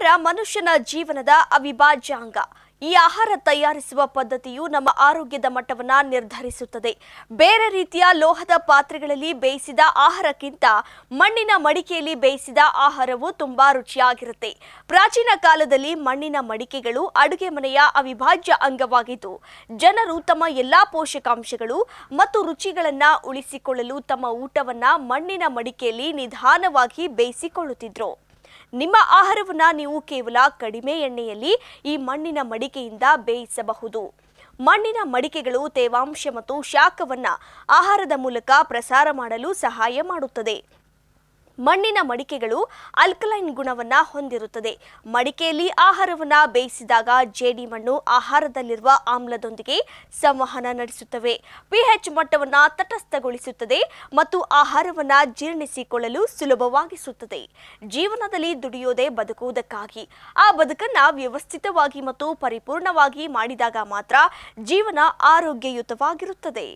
ಆಹಾರ ಮನುಷ್ಯನ ಜೀವನದ ಅವಿಭಾಜ್ಯ ಅಂಗ ಈ ಆಹಾರ ತಯಾರಿಸುವ ಪದ್ಧತಿಯು ನಮ್ಮ ಆರೋಗ್ಯದ ಮಟ್ಟವನ್ನು ನಿರ್ಧರಿಸುತ್ತದೆ ಬೇರೆ ರೀತಿಯ ಲೋಹದ ಪಾತ್ರೆಗಳಲ್ಲಿ ಬೇಯಿಸಿದ ಆಹಾರಕ್ಕಿಂತ ಮಣ್ಣಿನ ಮಡಿಕೆಯಲ್ಲಿ ಬೇಯಿಸಿದ ಆಹಾರವು ತುಂಬಾ ರುಚಿಯಾಗಿರುತ್ತೆ ಪ್ರಾಚೀನ ಕಾಲದಲ್ಲಿ ಮಣ್ಣಿನ ಮಡಿಕೆಗಳು ಅಡುಗೆ ಮನೆಯ ಅವಿಭಾಜ್ಯ ಅಂಗವಾಗಿದ್ದು ಜನರು ತಮ್ಮ ಎಲ್ಲಾ ಪೋಷಕಾಂಶಗಳು ಮತ್ತು ರುಚಿಗಳನ್ನು ಉಳಿಸಿಕೊಳ್ಳಲು ತಮ್ಮ ಊಟವನ್ನು ಮಣ್ಣಿನ ಮಡಿಕೆಯಲ್ಲಿ ನಿಧಾನವಾಗಿ ಬೇಯಿಸಿಕೊಳ್ಳುತ್ತಿದ್ರು ನಿಮ್ಮ ಆಹಾರವನ್ನು ನೀವು ಕೇವಲ ಕಡಿಮೆ ಎಣ್ಣೆಯಲ್ಲಿ ಈ ಮಣ್ಣಿನ ಮಡಿಕೆಯಿಂದ ಬೇಯಿಸಬಹುದು ಮಣ್ಣಿನ ಮಡಿಕೆಗಳು ತೇವಾಂಶ ಮತ್ತು ಶಾಖವನ್ನು ಆಹಾರದ ಮೂಲಕ ಪ್ರಸಾರ ಮಾಡಲು ಸಹಾಯ ಮಾಡುತ್ತದೆ ಮಣ್ಣಿನ ಮಡಿಕೆಗಳು ಅಲ್ಕಲೈನ್ ಗುಣವನ್ನ ಹೊಂದಿರುತ್ತದೆ ಮಡಿಕೆಯಲ್ಲಿ ಆಹಾರವನ್ನ ಬೇಯಿಸಿದಾಗ ಮಣ್ಣು ಆಹಾರದಲ್ಲಿರುವ ಆಮ್ಲದೊಂದಿಗೆ ಸಂವಹನ ನಡೆಸುತ್ತವೆ ಪಿಎಚ್ ಮಟ್ಟವನ್ನ ತಟಸ್ಥಗೊಳಿಸುತ್ತದೆ ಮತ್ತು ಆಹಾರವನ್ನ ಜೀರ್ಣಿಸಿಕೊಳ್ಳಲು ಸುಲಭವಾಗಿಸುತ್ತದೆ ಜೀವನದಲ್ಲಿ ದುಡಿಯೋದೇ ಬದುಕುವುದಕ್ಕಾಗಿ ಆ ಬದುಕನ್ನ ವ್ಯವಸ್ಥಿತವಾಗಿ ಮತ್ತು ಪರಿಪೂರ್ಣವಾಗಿ ಮಾಡಿದಾಗ ಮಾತ್ರ ಜೀವನ ಆರೋಗ್ಯಯುತವಾಗಿರುತ್ತದೆ